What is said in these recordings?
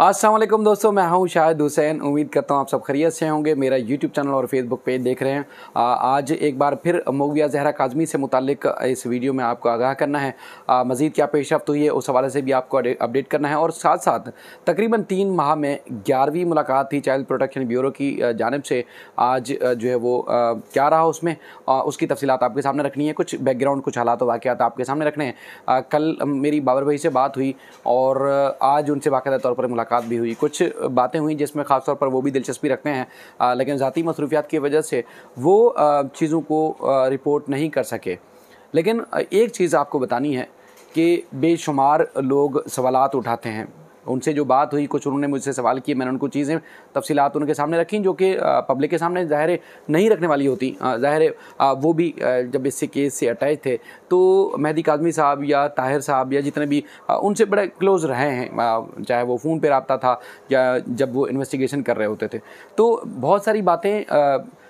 असलम दोस्तों मैं हूं शाहिद हुसैन उम्मीद करता हूं आप सब खरीत से होंगे मेरा यूट्यूब चैनल और फेसबुक पेज देख रहे हैं आ, आज एक बार फिर मोविया जहरा काजमी से मुतक इस वीडियो में आपको आगाह करना है आ, मजीद क्या पेशरफ हुई है उस हवाले से भी आपको अपडेट करना है और साथ साथ तकरीबन तीन माह में ग्यारहवीं मुलाकात थी चाइल्ड प्रोटेक्शन ब्यूरो की जानब से आज जो है वो आ, क्या रहा उसमें उसकी तफसीत आपके सामने रखनी है कुछ बैकग्राउंड कुछ हालात वाक़ात आपके सामने रखने हैं कल मेरी बाबर भाई से बात हुई और आज उनसे बाकायदा तौर पर मुलाकात मुलाकात भी हुई कुछ बातें हुई जिसमें ख़ासतौर पर वो भी दिलचस्पी रखते हैं लेकिन ज़ाती मसरूफियात की वजह से वो चीज़ों को रिपोर्ट नहीं कर सके लेकिन एक चीज़ आपको बतानी है कि बेशुमार लोग सवालात उठाते हैं उनसे जो बात हुई कुछ उन्होंने मुझसे सवाल किए मैंने उनको चीज़ें तफसीत उनके सामने रखी जो कि पब्लिक के सामने ज़ाहिर नहीं रखने वाली होती ज़ाहिर वो भी जब इससे केस से अटैच थे तो मेहदी काजमी साहब या ताहिर साहब या जितने भी उनसे बड़े क्लोज़ रहे हैं चाहे वो फ़ोन पर रबता था या जब वो इन्वेस्टिगेशन कर रहे होते थे तो बहुत सारी बातें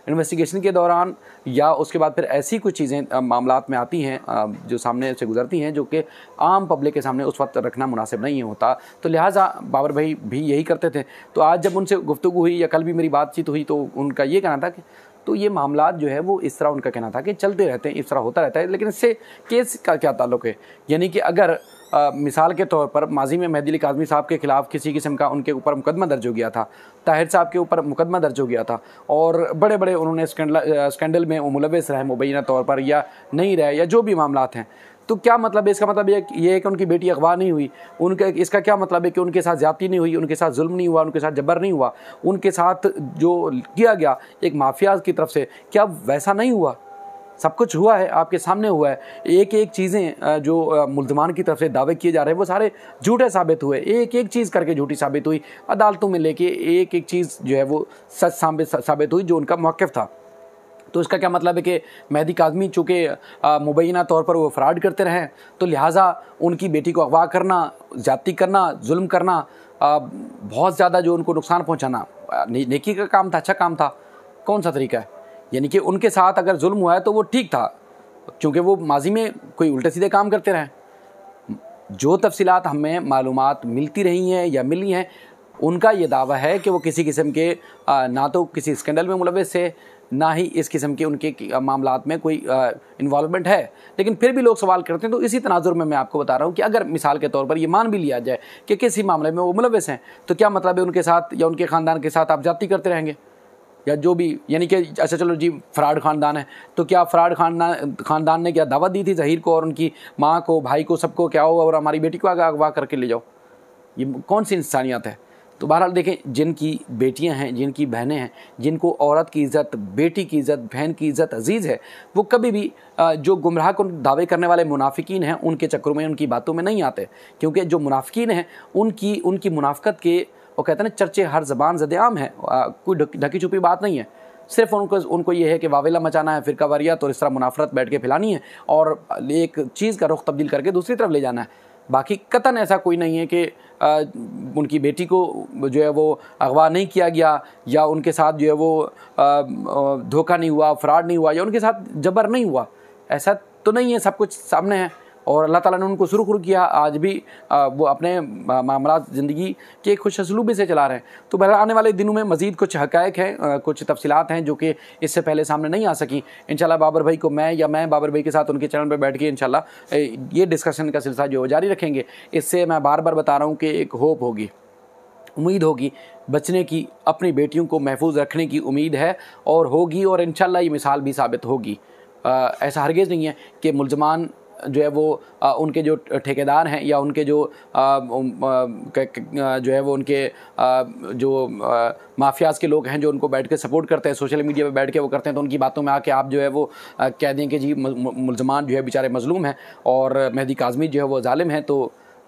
इन्वेस्टिगेशन के दौरान या उसके बाद फिर ऐसी कुछ चीज़ें मामला में आती हैं जो सामने से गुजरती हैं जो कि आम पब्लिक के सामने उस वक्त रखना मुनासिब नहीं होता तो लिहाजा बाबर भाई भी यही करते थे तो आज जब उनसे गुफ्तु हुई या कल भी मेरी बातचीत हुई तो उनका ये कहना था कि तो ये मामला जो है वो इस तरह उनका कहना था कि चलते रहते हैं इस तरह होता रहता है लेकिन इससे केस का क्या ताल्लुक है यानी कि अगर मिसाल के तौर पर माजी में महदिल अली काजमी साहब के खिलाफ किसी किस्म का उनके ऊपर मुकदमा दर्ज हो गया था ताहिर साहब के ऊपर मुकदमा दर्ज हो गया था और बड़े बड़े उन्होंने स्कैंडल में मुलवस रहे मुबैना तौर पर या नहीं रहे या जो भी मामला हैं तो क्या मतलब है इसका मतलब ये ये है कि उनकी बेटी अगवा नहीं हुई उनके इसका क्या मतलब है कि उनके साथ ज्यादा नहीं हुई उनके साथ जुल्म नहीं हुआ उनके साथ जबर नहीं हुआ उनके साथ जो किया गया एक माफियाज की तरफ से क्या वैसा नहीं हुआ सब कुछ हुआ है आपके सामने हुआ है एक एक चीज़ें जो मुलजमान की तरफ से दावे किए जा रहे हैं वो सारे झूठे साबित हुए एक एक चीज़ करके झूठी साबित हुई अदालतों में लेके एक एक चीज़ जो है वो सच साबित हुई जो उनका मौक़ था तो इसका क्या मतलब है कि मेहदी काजमी चूँकि मुबैना तौर पर वो फ्रॉड करते रहें तो लिहाजा उनकी बेटी को अगवा करना ज़्यादती करना जुल्म करना आ, बहुत ज़्यादा जो उनको नुकसान पहुँचाना नेकी का काम था अच्छा काम था कौन सा तरीका है यानी कि उनके साथ अगर जुल्म हुआ है तो वो ठीक था क्योंकि वो माजी में कोई उल्टे सीधे काम करते रहें जो तफसीत हमें मालूम मिलती रही हैं या मिली हैं उनका ये दावा है कि वो किसी किस्म के ना तो किसी स्कैंडल में मुलवस थे ना ही इस किस्म के उनके मामला में कोई इन्वॉलमेंट है लेकिन फिर भी लोग सवाल करते हैं तो इसी तनाजुर में मैं आपको बता रहा हूँ कि अगर मिसाल के तौर पर ये मान भी लिया जाए कि किसी मामले में वो मुलवस हैं तो क्या मतलब है उनके साथ या उनके ख़ानदान के साथ आप जाती करते रहेंगे या जो भी यानी कि अच्छा चलो जी फराड ख़ानदान है तो क्या फराड खानदान ख़ानदान ने क्या दावत दी थी जहीर को और उनकी माँ को भाई को सबको क्या हो और हमारी बेटी को अगवा करके ले जाओ ये कौन सी इंसानियत है तो बहरहाल देखें जिनकी बेटियां हैं जिनकी बहनें हैं जिनको औरत की इज़्ज़त बेटी की इज़्ज़त बहन की इज़्ज़त अजीज़ है वो कभी भी जो गुमराह को दावे करने वाले मुनाफिकीन हैं उनके चक्करों में उनकी बातों में नहीं आते क्योंकि जो मुनाफिकीन हैं उनकी उनकी मुनाफ़त के वो कहते हैं ना चर्चे हर जबान जद आम है कोई ढकी छुपी बात नहीं है सिर्फ उनको उनको ये है कि वावेला मचाना है फिर कवरिया तो इस तरह मुनाफरत बैठ के फैलानी है और एक चीज़ का रुख तब्दील करके दूसरी तरफ ले जाना है बाकी कतन ऐसा कोई नहीं है कि आ, उनकी बेटी को जो है वो अगवा नहीं किया गया या उनके साथ जो है वो धोखा नहीं हुआ फ्रॉड नहीं हुआ या उनके साथ जबर नहीं हुआ ऐसा तो नहीं है सब कुछ सामने है और अल्लाह ताला ने उनको शुरू शुरू किया आज भी वो अपने मामला ज़िंदगी के खुश असलूबी से चला रहे हैं तो बहर आने वाले दिनों में मज़ीद कुछ हकैक हैं कुछ तफसीत हैं जो कि इससे पहले सामने नहीं आ सकी इन बाबर भाई को मैं या मैं बाबर भाई के साथ उनके चैनल पर बैठ के इन ये डिस्कशन का सिलसिला जो जारी रखेंगे इससे मैं बार बार बता रहा हूँ कि एक होप होगी उम्मीद होगी बचने की अपनी बेटियों को महफूज रखने की उम्मीद है और होगी और इन ये मिसाल भी साबित होगी ऐसा हरगेज नहीं है कि मुलजमान जो है वो उनके जो ठेकेदार हैं या उनके जो जो है वो उनके जो माफियाज़ के लोग हैं जो उनको बैठ के सपोर्ट करते हैं सोशल मीडिया पे बैठ के वो करते हैं तो उनकी बातों में आके आप जो है वो कह दें कि जी मुलजमान जो है बेचारे मजलूम हैं और मेहदी काजमी जो है वो ालिम हैं तो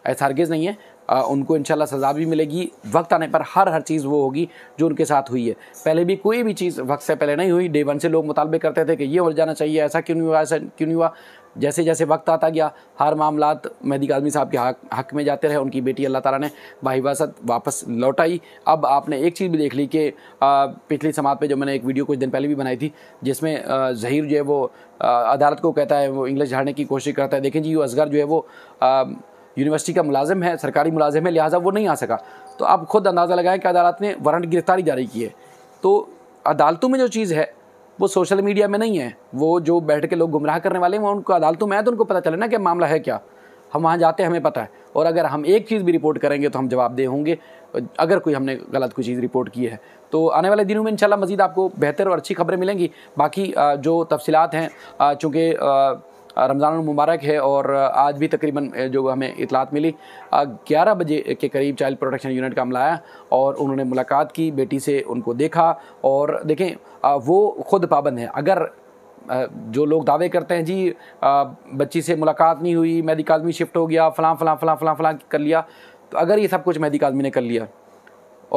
ऐसा हरगेज़ नहीं है आ, उनको इंशाल्लाह सज़ा भी मिलेगी वक्त आने पर हर हर चीज़ वो होगी जो उनके साथ हुई है पहले भी कोई भी चीज़ वक्त से पहले नहीं हुई डे वन से लोग मुतालबे करते थे कि ये हो जाना चाहिए ऐसा क्यों नहीं हुआ ऐसा क्यों नहीं हुआ जैसे जैसे वक्त आता गया हर मामला मेहदी आदमी साहब के हक हक में जाते रहे उनकी बेटी अल्लाह ताला ने बाहिवासत वापस लौट आई अब आपने एक चीज़ भी देख ली कि पिछली समाज पे जो मैंने एक वीडियो कुछ दिन पहले भी बनाई थी जिसमें जहीर जो है वो अदालत को कहता है वो इंग्लिश झाड़ने की कोशिश करता है देखें जी यू असगर जो है वो यूनिवर्सिटी का मुलाजिम है सरकारी मुलाजिम है लिहाजा वो नहीं आ सका तो आप खुद अंदाज़ा लगाएं कि अदालत ने वारंट गिरफ्तारी जारी की है तो अदालतों में जो चीज़ है वो सोशल मीडिया में नहीं है वो जो बैठ के लोग गुमराह करने वाले हैं वो उनको अदालतों में आए तो उनको पता चले ना कि मामला है क्या हम वहाँ जाते हैं हमें पता है और अगर हम एक चीज़ भी रिपोर्ट करेंगे तो हम जवाबदेह होंगे अगर कोई हमने गलत कोई चीज़ रिपोर्ट की है तो आने वाले दिनों में इंशाल्लाह मजीद आपको बेहतर और अच्छी खबरें मिलेंगी बाकी जो तफसीत हैं चूँकि रमज़ान मुबारक है और आज भी तकरीबन जो हमें इतलात मिली ग्यारह बजे के करीब चाइल्ड प्रोटेक्शन यूनिट का अमला आया और उन्होंने मुलाकात की बेटी से उनको देखा और देखें वो खुद पाबंद हैं अगर जो लोग दावे करते हैं जी बच्ची से मुलाकात नहीं हुई मेडिकल आदमी शिफ्ट हो गया फ़लाँ फ़लाँ फ़लाँ फ़लाँ फ़लाँ कर लिया तो अगर ये सब कुछ मेडिकल आदमी ने कर लिया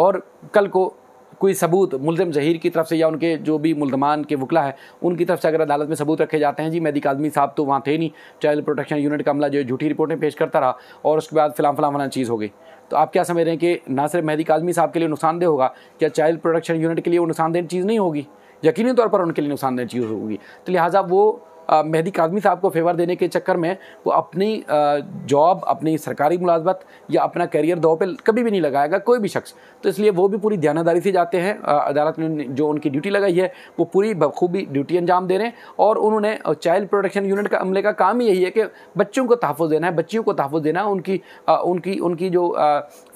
और कल को कोई सबूत मुलम जहीर की तरफ से या उनके जो भी मुलजमान के वकला है उनकी तरफ से अगर अदालत में सबूत रखे जाते हैं जी मेदिक आदमी साहब तो वहाँ थे नहीं चाइल्ड प्रोटेक्शन यूनिट का अमला जो झूठी रिपोर्टें पेश करता रहा और उसके बाद फिलहाल फलाम फलाम चीज़ हो गई तो आप क्या समझ रहे हैं कि ना सिर्फ मेहदी आदमी साहब के लिए नुकसानदेह होगा क्या चाइल्ड प्रोटेक्शन यूनिट के लिए वो नुकसानदेह चीज़ नहीं होगी यकीनी तौर पर उनके लिए नुकसानदेह चीज़ होगी तो लिहाजा वो मेहदी काजमी साहब को फेवर देने के चक्कर में वो अपनी जॉब अपनी सरकारी मुलाजमत या अपना करियर दो पे कभी भी नहीं लगाएगा कोई भी शख्स तो इसलिए वो भी पूरी ध्यानदारी से जाते हैं अदालत ने जो उनकी ड्यूटी लगाई है वो पूरी बखूबी ड्यूटी अंजाम दे रहे हैं और उन्होंने चाइल्ड प्रोटेक्शन यूनिट का अमले का काम ही यही है कि बच्चों को तहफ़ देना है बच्चियों को तहफ़ देना है उनकी उनकी उनकी जो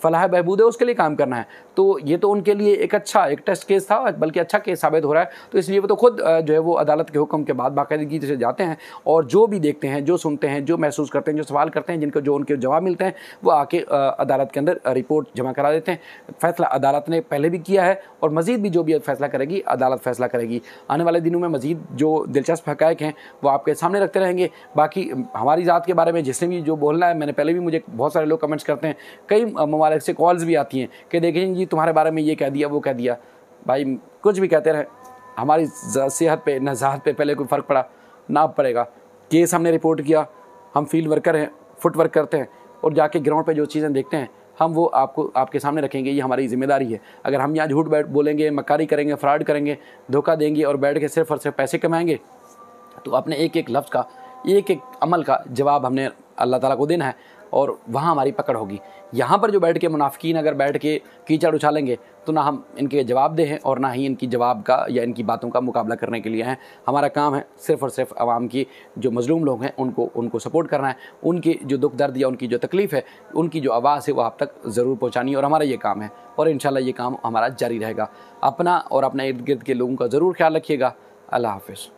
फलाह बहबूद है उसके लिए काम करना है तो ये तो उनके लिए एक अच्छा एक टेस्ट केस था बल्कि अच्छा केस साबित हो रहा है तो इसलिए वो तो खुद जो है वो अदालत के हुक्म के बाद बाकायदगी से से जाते हैं और जो भी देखते हैं जो सुनते हैं जो महसूस करते हैं जो सवाल करते हैं जिनको जो उनके जवाब मिलते हैं वो आके अदालत के अंदर रिपोर्ट जमा करा देते हैं फैसला अदालत ने पहले भी किया है और मज़ीद भी जो भी फैसला करेगी अदालत फैसला करेगी आने वाले दिनों में मज़ीद जो दिलचस्प हकैक हैं वो आपके सामने रखते रहेंगे बाकी हमारी ज़ात के बारे में जिसने भी जो बोलना है मैंने पहले भी मुझे बहुत सारे लोग कमेंट्स करते हैं कई ममालिक से कॉल्स भी आती हैं कि देखें जी तुम्हारे बारे में ये कह दिया वो कह दिया भाई कुछ भी कहते रहे हमारी सेहत पे नजात पे पहले कोई फ़र्क पड़ा नाप पड़ेगा केस हमने रिपोर्ट किया हम फील्ड वर्कर हैं फुट वर्क करते हैं और जाके ग्राउंड पे जो चीज़ें देखते हैं हम वो आपको आपके सामने रखेंगे ये हमारी जिम्मेदारी है अगर हम यहाँ झूठ बैठ बोलेंगे मकारी करेंगे फ्रॉड करेंगे धोखा देंगे और बैठ के सिर्फ और सिर्फ पैसे कमाएंगे तो अपने एक एक लफ्ज़ का एक एक अमल का जवाब हमने अल्लाह ताला को देना है और वहाँ हमारी पकड़ होगी यहाँ पर जो बैठ के मुनाफिकीन अगर बैठ के कीचड़ उछालेंगे तो ना हम इनके जवाब दे हैं और ना ही इनकी जवाब का या इनकी बातों का मुकाबला करने के लिए हैं हमारा काम है सिर्फ और सिर्फ आवाम की जो मजलूम लोग हैं उनको उनको सपोर्ट करना है उनकी जो दुख दर्द या उनकी जो तकलीफ़ है उनकी जो आवाज़ है वो आप तक ज़रूर पहुँचानी और हमारा ये काम है और इन ये काम हमारा जारी रहेगा अपना और अपने इर्द गिर्द के लोगों का ज़रूर ख्याल रखिएगा अल्लाह हाफिज़